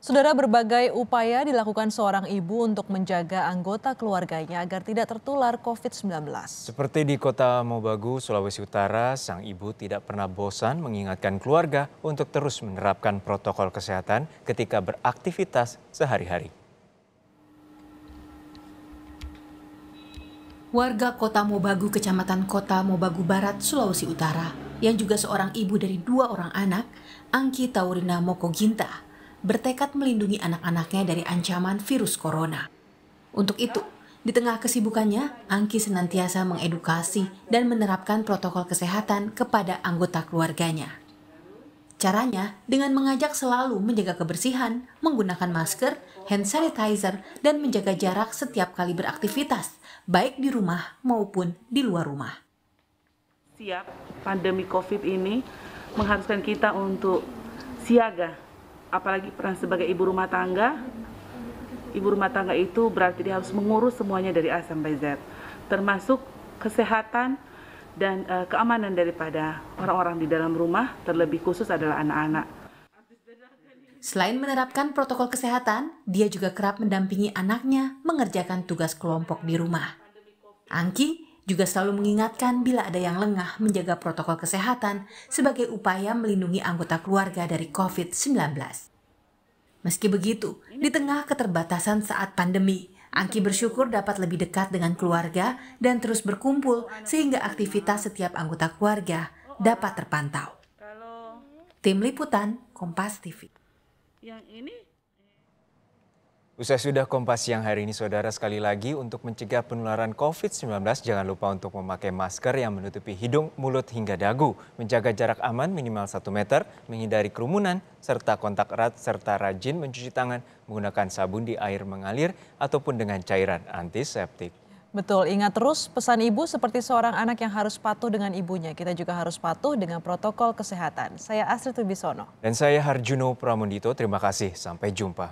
Saudara berbagai upaya dilakukan seorang ibu untuk menjaga anggota keluarganya agar tidak tertular COVID-19. Seperti di kota Mobagu, Sulawesi Utara, sang ibu tidak pernah bosan mengingatkan keluarga untuk terus menerapkan protokol kesehatan ketika beraktivitas sehari-hari. Warga kota Mobagu, kecamatan kota Mobagu Barat, Sulawesi Utara, yang juga seorang ibu dari dua orang anak, Angki Taurina Mokoginta, bertekad melindungi anak-anaknya dari ancaman virus corona. Untuk itu, di tengah kesibukannya, Angki senantiasa mengedukasi dan menerapkan protokol kesehatan kepada anggota keluarganya. Caranya dengan mengajak selalu menjaga kebersihan, menggunakan masker, hand sanitizer, dan menjaga jarak setiap kali beraktivitas, baik di rumah maupun di luar rumah. Siap, pandemi COVID ini mengharuskan kita untuk siaga apalagi peran sebagai ibu rumah tangga ibu rumah tangga itu berarti dia harus mengurus semuanya dari A sampai Z termasuk kesehatan dan uh, keamanan daripada orang-orang di dalam rumah terlebih khusus adalah anak-anak Selain menerapkan protokol kesehatan, dia juga kerap mendampingi anaknya mengerjakan tugas kelompok di rumah. Angki juga selalu mengingatkan bila ada yang lengah menjaga protokol kesehatan sebagai upaya melindungi anggota keluarga dari COVID-19. Meski begitu, di tengah keterbatasan saat pandemi, Angki bersyukur dapat lebih dekat dengan keluarga dan terus berkumpul sehingga aktivitas setiap anggota keluarga dapat terpantau. Tim Liputan Kompas TV. Usai sudah kompas siang hari ini, saudara sekali lagi untuk mencegah penularan COVID-19, jangan lupa untuk memakai masker yang menutupi hidung, mulut hingga dagu, menjaga jarak aman minimal 1 meter, menghindari kerumunan, serta kontak erat, serta rajin mencuci tangan menggunakan sabun di air mengalir ataupun dengan cairan antiseptik. Betul, ingat terus pesan ibu seperti seorang anak yang harus patuh dengan ibunya. Kita juga harus patuh dengan protokol kesehatan. Saya Astrid Tubisono Dan saya Harjuno Pramundito, terima kasih. Sampai jumpa.